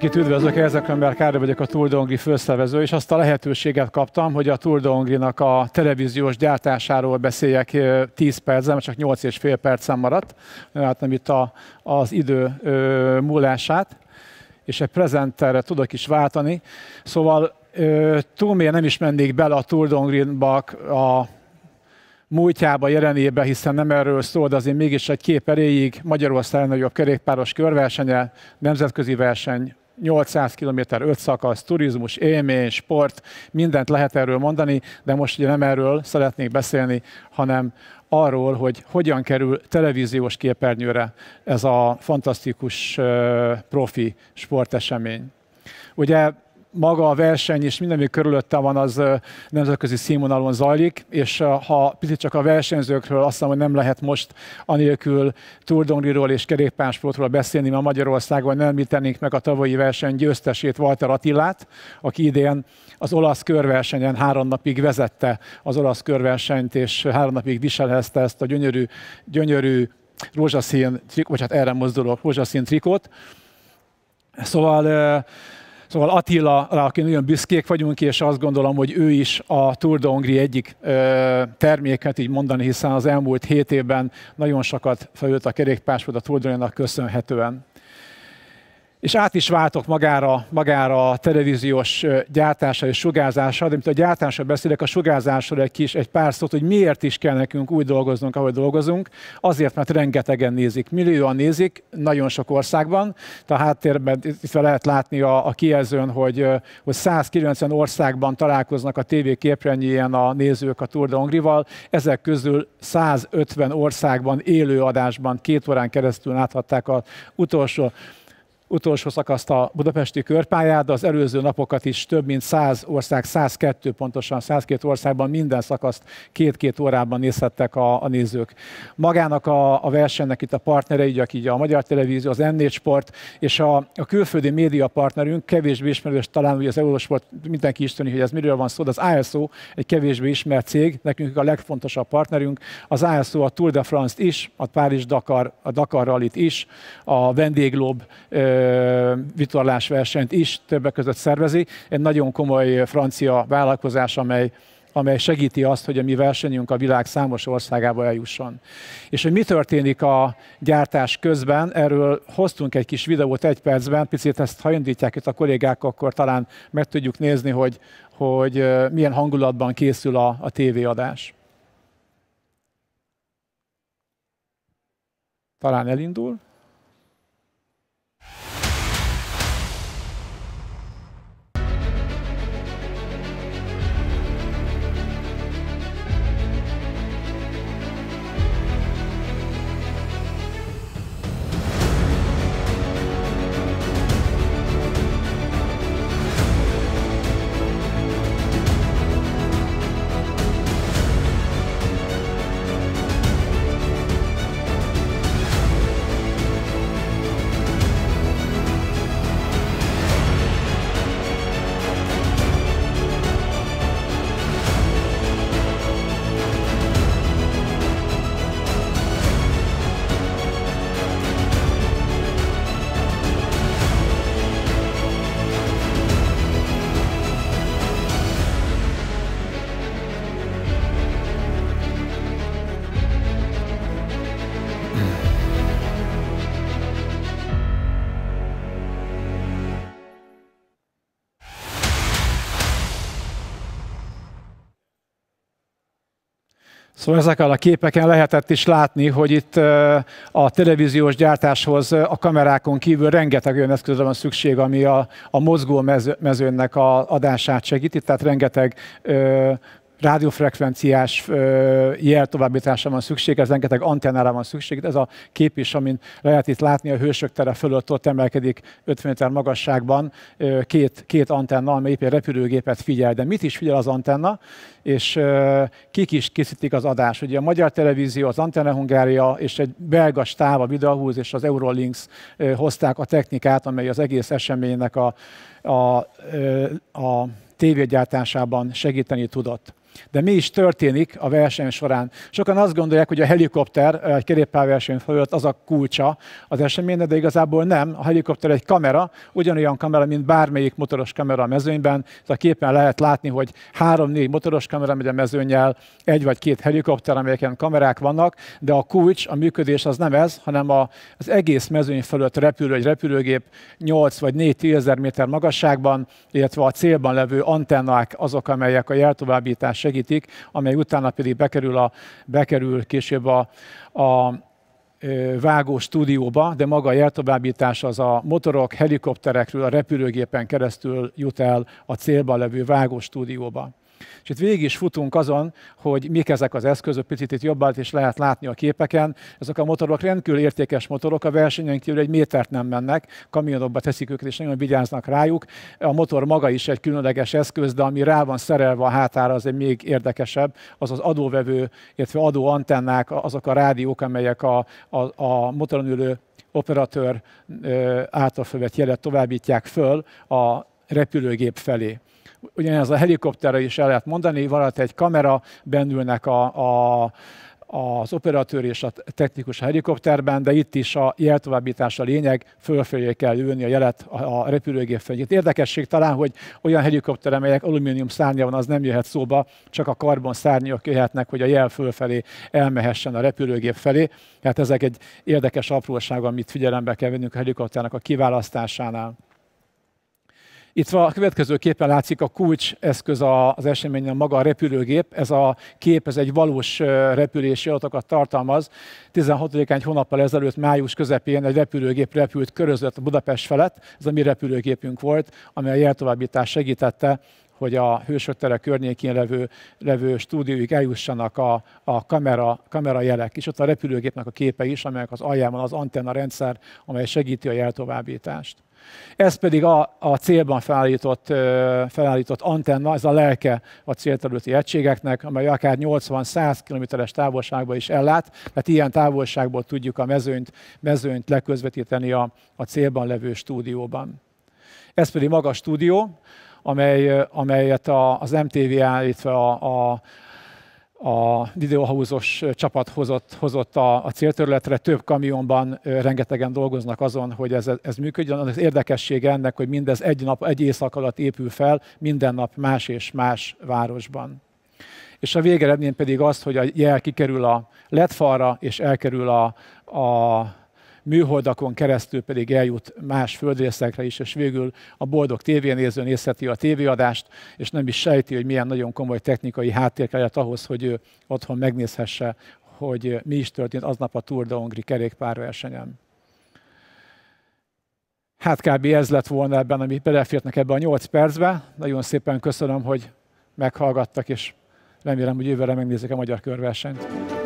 Mindenkit üdvözlök, Erzekönber Károly vagyok a Tour de főszervező, és azt a lehetőséget kaptam, hogy a Tour de a televíziós gyártásáról beszéljek 10 percen, csak 8 és fél percen maradt. Hát nem itt a, az idő ö, múlását, és egy prezenterre tudok is váltani. Szóval túl mély nem is mennék bele a Tour de a múltjába, jelenébe, hiszen nem erről szól, de azért mégis egy kép eréig Magyarország nagyobb kerékpáros körversenye, nemzetközi verseny, 800 km, 5 szakasz, turizmus, élmény, sport, mindent lehet erről mondani, de most ugye nem erről szeretnék beszélni, hanem arról, hogy hogyan kerül televíziós képernyőre ez a fantasztikus profi sportesemény. Ugye maga a verseny és minden, ami körülötte van, az nemzetközi színvonalon zajlik, és ha picit csak a versenyzőkről azt mondom, hogy nem lehet most anélkül turdongriról és kerékpársportról beszélni, mert Magyarországon nem említenénk meg a tavalyi verseny győztesét, Walter Attilát, aki idén az olasz körversenyen három napig vezette az olasz körversenyt, és három napig viselhezte ezt a gyönyörű, gyönyörű rózsaszín, vagy hát erre mozdulok, rózsaszín trikot. Szóval Szóval Attila, aki nagyon büszkék vagyunk, és azt gondolom, hogy ő is a Tour de Hongrie egyik terméket, így mondani, hiszen az elmúlt hét évben nagyon sokat felült a kerékpásport a Tour de köszönhetően és át is váltok magára, magára a televíziós gyártásra és sugárzásra, de mint a gyártásra beszélek, a sugárzásról egy kis, egy pár szót, hogy miért is kell nekünk úgy dolgoznunk, ahogy dolgozunk, azért, mert rengetegen nézik, millióan nézik, nagyon sok országban, tehát a háttérben itt lehet látni a, a kijelzőn, hogy, hogy 190 országban találkoznak a TV képernyőjén a nézők a Tour de Hongrival, ezek közül 150 országban élő adásban két órán keresztül láthatták az utolsó utolsó szakaszt a budapesti körpályát, de az előző napokat is több mint 100 ország, 102 pontosan, 102 országban minden szakaszt két-két órában nézhettek a, a nézők. Magának a, a versenynek itt a partnerei, így a Magyar Televízió, az N4 Sport és a, a külföldi média partnerünk, kevésbé ismerős talán ugye az Eurosport, mindenki is tűnik, hogy ez miről van szó, de az ISO egy kevésbé ismert cég, nekünk a legfontosabb partnerünk. Az ISO a Tour de France-t is, a Párizs-Dakar, a Dakar rallyt is, a Vendéglob versenyt is többek között szervezi. Egy nagyon komoly francia vállalkozás, amely amely segíti azt, hogy a mi versenyünk a világ számos országába eljusson. És hogy mi történik a gyártás közben, erről hoztunk egy kis videót egy percben, picit ezt ha indítják itt a kollégák, akkor talán meg tudjuk nézni, hogy, hogy milyen hangulatban készül a, a tévéadás. Talán elindul. Szóval ezekkel a képeken lehetett is látni, hogy itt a televíziós gyártáshoz a kamerákon kívül rengeteg olyan eszközre van szükség, ami a, a mozgó mezőnnek a adását segíti, tehát rengeteg rádiófrekvenciás jel továbbításra van szükség, ez rengeteg antennára van szükség. Ez a kép is, amin lehet itt látni, a hősök tere fölött ott emelkedik 50 méter magasságban két, két antenna, ami éppen repülőgépet figyel. De mit is figyel az antenna, és kik is készítik az adást? Ugye a Magyar Televízió, az Antenna Hungária és egy belga stáb, a Vidahúz és az Eurolinks hozták a technikát, amely az egész eseménynek a, a, a tévégyártásában segíteni tudott. De mi is történik a verseny során? Sokan azt gondolják, hogy a helikopter egy kerékpárverseny fölött az a kulcsa az eseménynek, de igazából nem. A helikopter egy kamera, ugyanolyan kamera, mint bármelyik motoros kamera a mezőnyben. Tehát a képen lehet látni, hogy három-négy motoros kamera megy a mezőnyel, egy vagy két helikopter, amelyeken kamerák vannak, de a kulcs, a működés az nem ez, hanem a, az egész mezőny fölött repülő egy repülőgép 8 vagy 4 ezer méter magasságban, illetve a célban levő antennák azok, amelyek a jeltovábbítás segítik, amely utána pedig bekerül, a, bekerül később a, a vágó stúdióba, de maga a jeltovábbítás az a motorok, helikopterekről, a repülőgépen keresztül jut el a célba levő vágó stúdióba. És itt végig is futunk azon, hogy mik ezek az eszközök, picit itt jobban is lehet látni a képeken. Ezek a motorok rendkívül értékes motorok, a versenyen kívül egy métert nem mennek, kamionokba teszik őket, és nagyon vigyáznak rájuk. A motor maga is egy különleges eszköz, de ami rá van szerelve a hátára, az egy még érdekesebb, az az adóvevő, illetve antennák, azok a rádiók, amelyek a, a, a motoron ülő operatőr által fölvett jelet továbbítják föl a repülőgép felé ugyanez a helikopterre is el lehet mondani, valamint egy kamera, bennülnek a, a az operatőr és a technikus a helikopterben, de itt is a jeltovábbítás a lényeg, fölfelé kell ülni a jelet a repülőgép felé. Itt érdekesség talán, hogy olyan helikopter, amelyek alumínium szárnya van, az nem jöhet szóba, csak a karbon szárnyok jöhetnek, hogy a jel fölfelé elmehessen a repülőgép felé. Tehát ezek egy érdekes apróság, amit figyelembe kell vennünk a helikopternek a kiválasztásánál. Itt a következő képen látszik a kulcs eszköz az eseményen maga a repülőgép. Ez a kép, ez egy valós repülési adatokat tartalmaz. 16 egy hónappal ezelőtt május közepén egy repülőgép repült, körözött Budapest felett. Ez a mi repülőgépünk volt, amely a jeltovábbítás segítette, hogy a hősöktere környékén levő, levő stúdióig eljussanak a, a kamera, kamera jelek. és ott a repülőgépnek a képe is, amelyek az aljában az antenna rendszer, amely segíti a jeltovábbítást. Ez pedig a, a célban felállított, felállított antenna, ez a lelke a célterületi egységeknek, amely akár 80-100 km-es távolságba is ellát, tehát ilyen távolságból tudjuk a mezőnyt, mezőnyt leközvetíteni a, a célban levő stúdióban. Ez pedig maga a stúdió, amely, amelyet az MTV állítva a, a a videóhúzós csapat hozott, hozott a, a célterületre, több kamionban rengetegen dolgoznak azon, hogy ez, ez működjön. Az érdekessége ennek, hogy mindez egy nap, egy éjszak alatt épül fel, minden nap más és más városban. És a végeredmény pedig az, hogy a jel kikerül a letfalra, és elkerül a, a műholdakon keresztül pedig eljut más földrészekre is, és végül a boldog tévénéző nézheti a tévéadást, és nem is sejti, hogy milyen nagyon komoly technikai háttér kellett ahhoz, hogy ő otthon megnézhesse, hogy mi is történt aznap a Tour de Hongri kerékpárversenyen. Hát kb. ez lett volna ebben, ami beleférnek ebbe a 8 percbe. Nagyon szépen köszönöm, hogy meghallgattak, és remélem, hogy jövőre megnézik a magyar körversenyt.